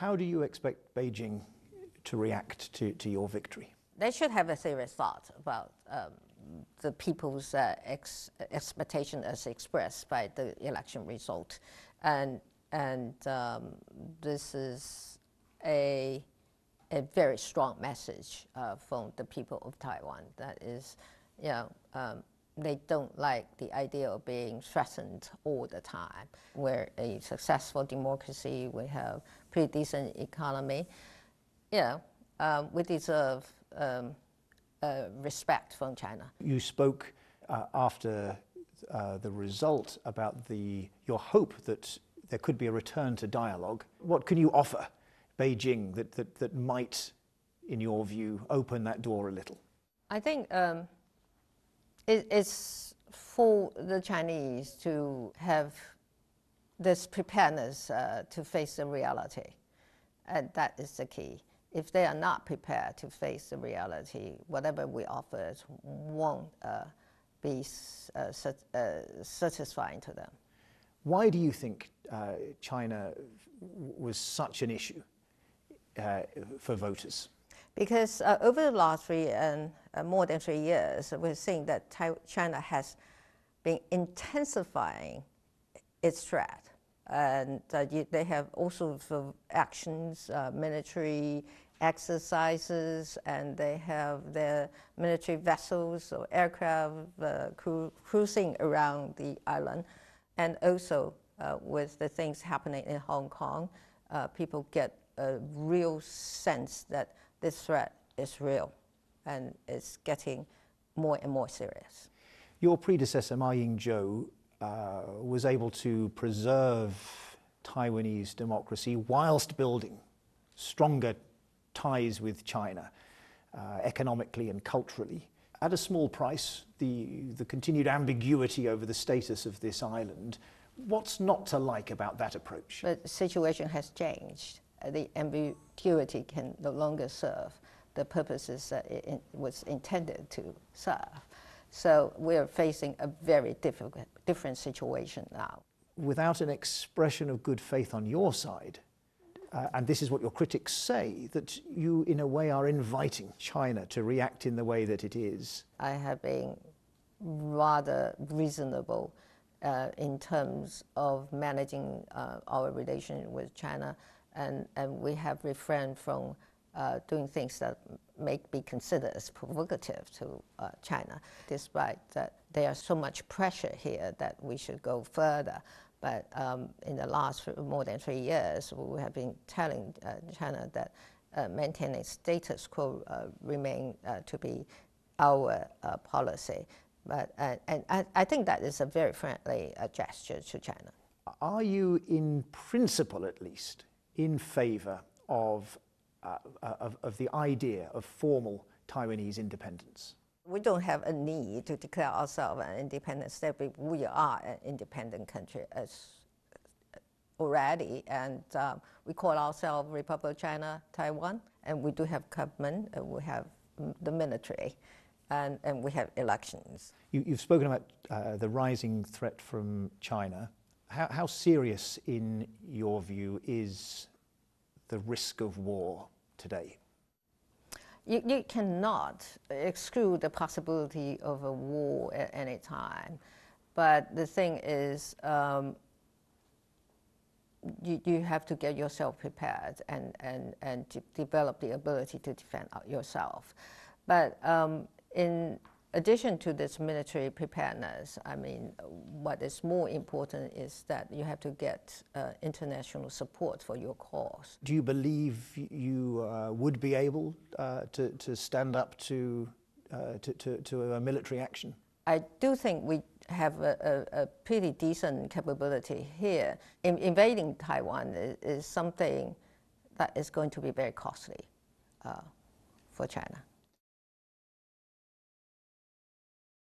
how do you expect Beijing to react to, to your victory? They should have a serious thought about um, the people's uh, ex expectation as expressed by the election result. And, and um, this is a, a very strong message uh, from the people of Taiwan that is, you know, um, they don't like the idea of being threatened all the time. We're a successful democracy, we have pretty decent economy. You know, um, we deserve um, uh, respect from China. You spoke uh, after uh, the result about the, your hope that there could be a return to dialogue. What can you offer Beijing that, that, that might, in your view, open that door a little? I think um, it, it's for the Chinese to have this preparedness uh, to face the reality. And that is the key. If they are not prepared to face the reality, whatever we offer won't uh, be uh, uh, satisfying to them. Why do you think uh, China was such an issue uh, for voters? Because uh, over the last three and uh, more than three years, we're seeing that China has been intensifying its threat. And uh, you, they have all sorts of actions, uh, military exercises, and they have their military vessels or aircraft uh, cru cruising around the island. And also uh, with the things happening in Hong Kong, people get a real sense that this threat is real and it's getting more and more serious. Your predecessor, Ma Ying-jeou, uh, was able to preserve Taiwanese democracy whilst building stronger ties with China, uh, economically and culturally. At a small price, the, the continued ambiguity over the status of this island. What's not to like about that approach? the situation has changed. Uh, the ambiguity can no longer serve the purposes that it, was intended to serve. So we're facing a very difficult, different situation now. Without an expression of good faith on your side, uh, and this is what your critics say, that you, in a way, are inviting China to react in the way that it is. I have been rather reasonable uh, in terms of managing uh, our relation with China and, and we have refrained from uh, doing things that may be considered as provocative to uh, China, despite that there is so much pressure here that we should go further. But um, in the last more than three years, we have been telling uh, China that uh, maintaining status quo uh, remain uh, to be our policy. But, and I, I, think that is a very friendly gesture to China. Are you, in principle at least, in favour of, uh, uh, of, of the idea of formal Taiwanese independence? we don't have a need to declare ourselves an independent state. We are an independent country as uh, already, and um, we call ourselves Republic of China Taiwan, and we do have government, and we have mm, the military, and, and we have elections. You, have spoken about uh, the rising threat from China. How, how serious, in your view, is the risk of war today? You, you cannot exclude the possibility of a war at any time. But the thing is, um, you, you have to get yourself prepared and, and, and develop the ability to defend yourself. But um, in addition to this military preparedness, I mean, what is more important is that you have to get uh, international support for your cause. Do you believe you uh, would be able uh, to, to stand up to, uh, to, to, to, a military action? I do think we have a, a, a pretty decent capability here. In, invading Taiwan is, is, something that is going to be very costly uh, for China.